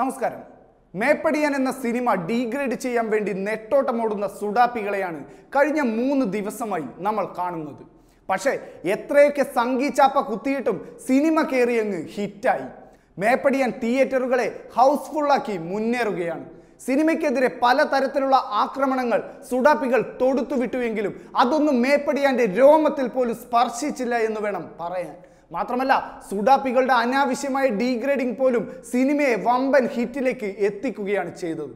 നമസ്കാരം മേപ്പടിയൻ എന്ന cinema degrade ചെയ്യാൻ വേണ്ടി നെട്ടോട്ടമോടുന്ന സുഡാപ്പികളെയാണ് കഴിഞ്ഞ മൂന്ന് ദിവസമായി നമ്മൾ കാണുന്നത് പക്ഷേ എത്രയൊക്കെ സംഗീച്ചാപ്പ കുത്തിയിട്ടും സിനിമ കയറിയങ്ങ് ഹിറ്റായി മേപ്പടിയൻ തിയേറ്ററുകളെ ഹൗസ്ഫുള്ളാക്കി മുന്നേറുകയാണ് സിനിമയ്ക്കെതിരെ പലതരത്തിലുള്ള ആക്രമണങ്ങൾ സുഡാപ്പികൾ തൊടുത്തുവിട്ടുവെങ്കിലും അതൊന്നും മേപ്പടിയാന്റെ രോമത്തിൽ പോലും സ്പർശിച്ചില്ല എന്ന് വേണം പറയാൻ മാത്രമല്ല സുഡാപ്പികളുടെ അനാവശ്യമായ ഡീഗ്രേഡിംഗ് പോലും സിനിമയെ വമ്പൻ ഹിറ്റിലേക്ക് എത്തിക്കുകയാണ് ചെയ്തത്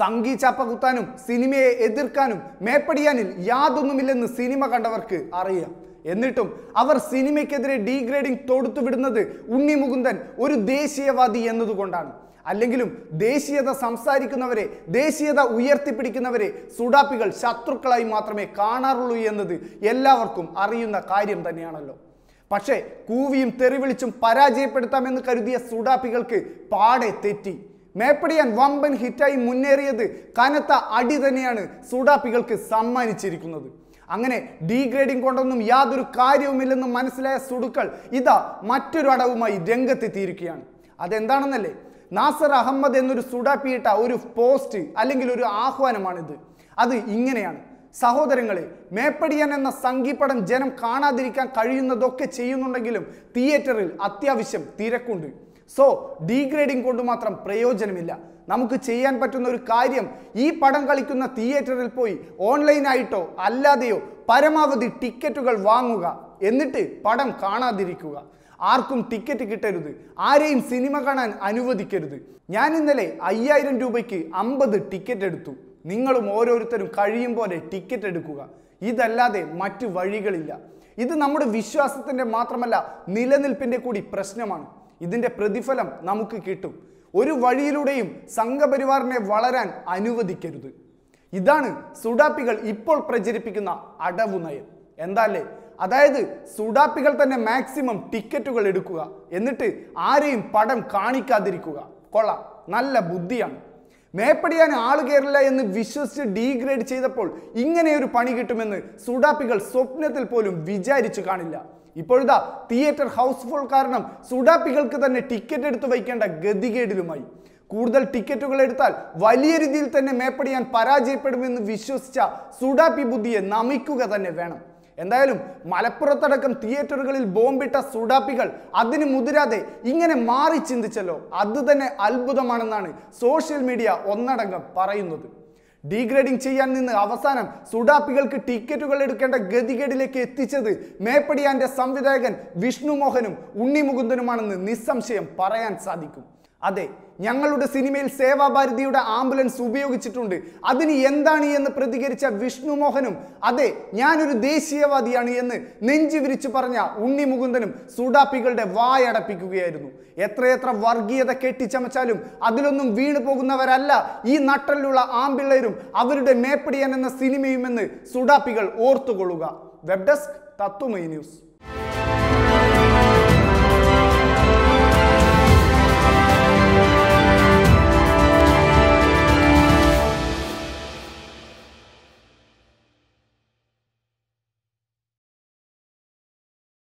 സംഗി ചപ്പ കുത്താനും സിനിമയെ എതിർക്കാനും മേപ്പടിയാനിൽ യാതൊന്നുമില്ലെന്ന് സിനിമ കണ്ടവർക്ക് അറിയാം എന്നിട്ടും അവർ സിനിമയ്ക്കെതിരെ ഡീഗ്രേഡിംഗ് തൊടുത്തുവിടുന്നത് ഉണ്ണി മുകുന്ദൻ ഒരു ദേശീയവാദി എന്നതുകൊണ്ടാണ് അല്ലെങ്കിലും ദേശീയത സംസാരിക്കുന്നവരെ ദേശീയത ഉയർത്തിപ്പിടിക്കുന്നവരെ സുഡാപ്പികൾ ശത്രുക്കളായി മാത്രമേ കാണാറുള്ളൂ എന്നത് എല്ലാവർക്കും അറിയുന്ന കാര്യം തന്നെയാണല്ലോ പക്ഷേ കൂവിയും തെറിവിളിച്ചും പരാജയപ്പെടുത്താമെന്ന് കരുതിയ സുഡാപ്പികൾക്ക് പാടെ തെറ്റി മേപ്പടിയാൻ വമ്പൻ ഹിറ്റായി മുന്നേറിയത് കനത്ത അടി തന്നെയാണ് സുഡാപ്പികൾക്ക് സമ്മാനിച്ചിരിക്കുന്നത് അങ്ങനെ ഡീഗ്രേഡിംഗ് കൊണ്ടൊന്നും യാതൊരു കാര്യവുമില്ലെന്ന് മനസ്സിലായ സുടുക്കൾ ഇതാ മറ്റൊരു അടവുമായി രംഗത്തെത്തിയിരിക്കുകയാണ് അതെന്താണെന്നല്ലേ നാസർ അഹമ്മദ് എന്നൊരു സുഡാപ്പിയിട്ട ഒരു പോസ്റ്റ് അല്ലെങ്കിൽ ഒരു ആഹ്വാനമാണിത് അത് ഇങ്ങനെയാണ് സഹോദരങ്ങളെ മേപ്പടിയൻ എന്ന സംഗീപടം ജനം കാണാതിരിക്കാൻ കഴിയുന്നതൊക്കെ ചെയ്യുന്നുണ്ടെങ്കിലും തിയേറ്ററിൽ അത്യാവശ്യം തിരക്കുണ്ട് സോ ഡീഗ്രേഡിംഗ് കൊണ്ട് മാത്രം പ്രയോജനമില്ല നമുക്ക് ചെയ്യാൻ പറ്റുന്ന ഒരു കാര്യം ഈ പടം കളിക്കുന്ന തിയേറ്ററിൽ പോയി ഓൺലൈനായിട്ടോ അല്ലാതെയോ പരമാവധി ടിക്കറ്റുകൾ വാങ്ങുക എന്നിട്ട് പടം കാണാതിരിക്കുക ആർക്കും ടിക്കറ്റ് കിട്ടരുത് ആരെയും സിനിമ കാണാൻ അനുവദിക്കരുത് ഞാൻ ഇന്നലെ അയ്യായിരം രൂപയ്ക്ക് അമ്പത് ടിക്കറ്റ് എടുത്തു നിങ്ങളും ഓരോരുത്തരും കഴിയും പോലെ ടിക്കറ്റ് എടുക്കുക ഇതല്ലാതെ മറ്റു വഴികളില്ല ഇത് നമ്മുടെ വിശ്വാസത്തിൻ്റെ മാത്രമല്ല നിലനിൽപ്പിൻ്റെ കൂടി പ്രശ്നമാണ് ഇതിൻ്റെ പ്രതിഫലം നമുക്ക് കിട്ടും ഒരു വഴിയിലൂടെയും സംഘപരിവാറിനെ വളരാൻ അനുവദിക്കരുത് ഇതാണ് സുഡാപ്പികൾ ഇപ്പോൾ പ്രചരിപ്പിക്കുന്ന അടവു നയം എന്താല്ലേ അതായത് സുഡാപ്പികൾ തന്നെ മാക്സിമം ടിക്കറ്റുകൾ എടുക്കുക എന്നിട്ട് ആരെയും പടം കാണിക്കാതിരിക്കുക കൊള്ളാം നല്ല ബുദ്ധിയാണ് മേപ്പടിയാൻ ആൾ കയറില്ല എന്ന് വിശ്വസിച്ച് ഡീഗ്രേഡ് ചെയ്തപ്പോൾ ഇങ്ങനെ ഒരു പണി കിട്ടുമെന്ന് സുഡാപ്പികൾ സ്വപ്നത്തിൽ പോലും വിചാരിച്ചു കാണില്ല ഇപ്പോഴിതാ തിയേറ്റർ ഹൗസ്ഫുൾ കാരണം സുഡാപ്പികൾക്ക് തന്നെ ടിക്കറ്റ് എടുത്തു വയ്ക്കേണ്ട ഗതികേടിലുമായി കൂടുതൽ ടിക്കറ്റുകൾ എടുത്താൽ വലിയ രീതിയിൽ തന്നെ മേപ്പടിയാൻ പരാജയപ്പെടുമെന്ന് വിശ്വസിച്ച സുഡാപ്പി ബുദ്ധിയെ നമിക്കുക തന്നെ വേണം എന്തായാലും മലപ്പുറത്തടക്കം തിയേറ്ററുകളിൽ ബോംബിട്ട സുഡാപ്പികൾ അതിന് മുതിരാതെ ഇങ്ങനെ മാറി ചിന്തിച്ചല്ലോ അത് തന്നെ അത്ഭുതമാണെന്നാണ് സോഷ്യൽ മീഡിയ ഒന്നടങ്കം പറയുന്നത് ഡീഗ്രേഡിംഗ് ചെയ്യാൻ നിന്ന് അവസാനം സുഡാപ്പികൾക്ക് ടിക്കറ്റുകൾ എടുക്കേണ്ട ഗതികേടിലേക്ക് എത്തിച്ചത് മേപ്പടിയാന്റെ സംവിധായകൻ വിഷ്ണു മോഹനും ഉണ്ണിമുകുന്ദനുമാണെന്ന് നിസ്സംശയം പറയാൻ സാധിക്കും അതെ ഞങ്ങളുടെ സിനിമയിൽ സേവാഭാരതിയുടെ ആംബുലൻസ് ഉപയോഗിച്ചിട്ടുണ്ട് അതിന് എന്താണ് എന്ന് പ്രതികരിച്ച വിഷ്ണു മോഹനും അതെ ഞാനൊരു ദേശീയവാദിയാണ് എന്ന് നെഞ്ചു വിരിച്ചു പറഞ്ഞ ഉണ്ണി മുകുന്ദനും സുഡാപ്പികളുടെ വായടപ്പിക്കുകയായിരുന്നു എത്രയെത്ര വർഗീയത കെട്ടിച്ചമച്ചാലും അതിലൊന്നും വീണു പോകുന്നവരല്ല ഈ നട്ടലിലുള്ള ആമ്പിള്ളേരും അവരുടെ മേപ്പടിയൻ എന്ന സിനിമയുമെന്ന് സുഡാപ്പികൾ ഓർത്തുകൊള്ളുക വെബ് ഡെസ്ക് തത്വമൈ ന്യൂസ്